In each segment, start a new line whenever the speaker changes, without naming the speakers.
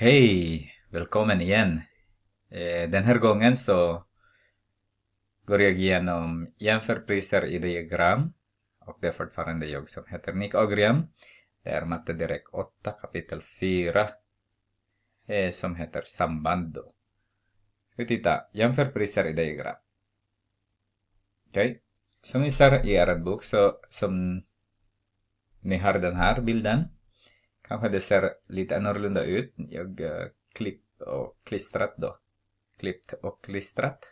Hej! Välkommen igen! Eh, den här gången så går jag igenom jämförpriser i diagram och det är fortfarande jag som heter Nick Ogriam. Det är matte direkt 8 kapitel 4 eh, som heter sambando. Ska vi titta, jämförpriser i diagram. Okej, okay. som ni ser i er bok så som ni har den här bilden Kanske det ser lite annorlunda ut. Jag eh, klippt och klistrat då. Klippt och klistrat.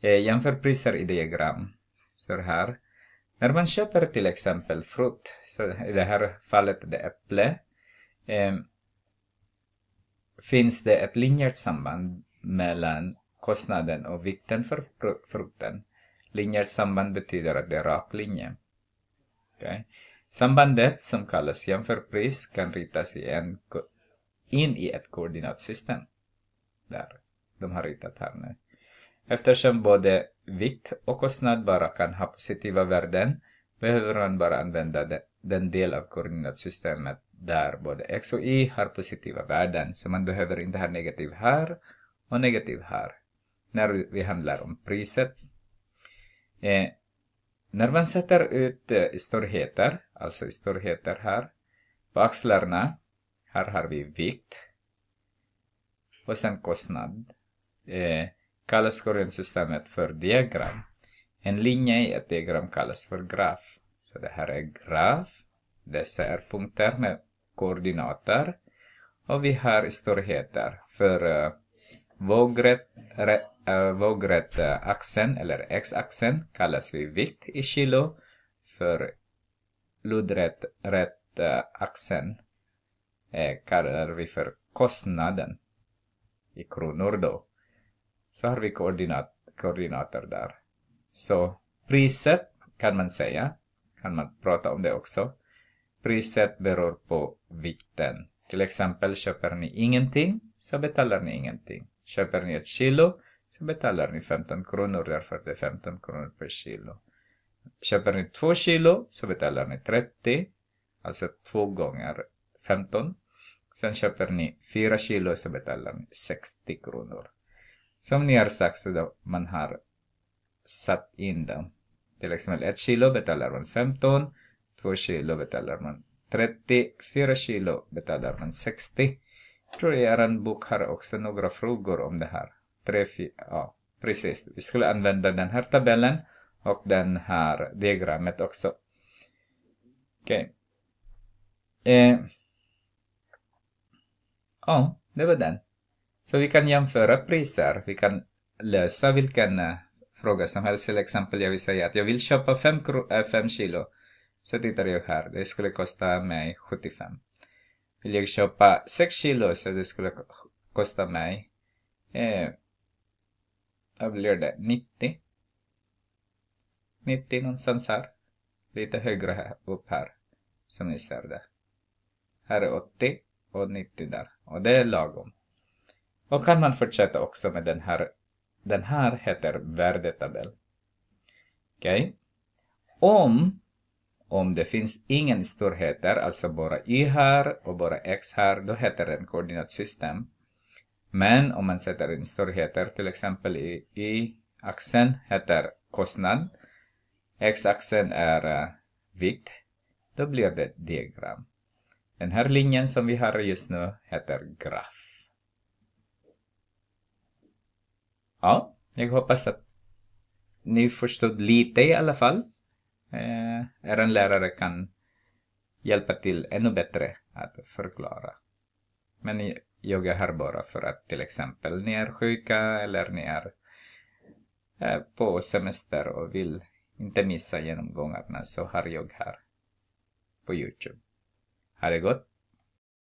Eh, jämför priser i diagram. Så här. När man köper till exempel frukt, så i det här fallet det äpple, eh, finns det ett linjärt samband mellan kostnaden och vikten för frukten. Linjärt samband betyder att det är rak linje. Okay. Sambandet, som kallas jämförpris, kan ritas i en, in i ett koordinatsystem. Där, de har ritat här nu. Eftersom både vikt och kostnad bara kan ha positiva värden behöver man bara använda den del av koordinatsystemet där både x och y har positiva värden. Så man behöver inte ha negativ här och negativ här när vi handlar om priset. Eh, när man sätter ut eh, storheter, alltså storheter här, på axlarna, här har vi vikt och sen kostnad, eh, kallas koordinatsystemet för diagram. En linje i ett diagram kallas för graf. Så det här är graf, dessa är punkter med koordinater och vi har storheter för eh, vågrätt, Eh, vågrätta eh, axeln eller x-axeln kallas vi vikt i kilo för lodrätta eh, axeln kallar vi för kostnaden i kronor då. Så har vi koordinat, koordinater där. Så priset kan man säga, kan man prata om det också. Priset beror på vikten. Till exempel köper ni ingenting så betalar ni ingenting. Köper ni ett kilo så betalar ni 15 kronor därför att det är 15 kronor per kilo. Köper ni 2 kilo så betalar ni 30, alltså 2 gånger 15. Sen köper ni 4 kilo så betalar ni 60 kronor. Som ni har sagt så då man har satt in dem. Till exempel 1 kilo betalar man 15, 2 kilo betalar man 30, 4 kilo betalar man 60. Jag tror er bok har också några frågor om det här tre, fyra, ja, precis. Vi skulle använda den här tabellen och den här diagrammet också. Okej. Okay. Eh. Ja, det var den. Så vi kan jämföra priser. Vi kan lösa vilken uh, fråga som helst. Till exempel, jag vill säga att jag vill köpa 5 äh, eh, kilo. Så tittar jag här. Det skulle kosta mig 75. Vill jag köpa 6 kilo så det skulle kosta mig eh, där blir det 90. 90 någonstans här. Lite högre upp här. Som ni ser det. Här är 80 och 90 där. Och det är lagom. Och kan man fortsätta också med den här. Den här heter värdetabell. Okej. Okay. Om, om det finns ingen storheter, alltså bara y här och bara x här, då heter den koordinatsystem. Men om man sätter in storheter, till exempel i y-axeln heter kostnad, x-axeln är uh, vikt, då blir det ett diagram. Den här linjen som vi har just nu heter graf. Ja, jag hoppas att ni förstod lite i alla fall. Eh, er lärare kan hjälpa till ännu bättre att förklara. Men jag är här bara för att till exempel ni är sjuka eller ni är eh, på semester och vill inte missa genomgångarna så har jag här på Youtube. Ha det gott!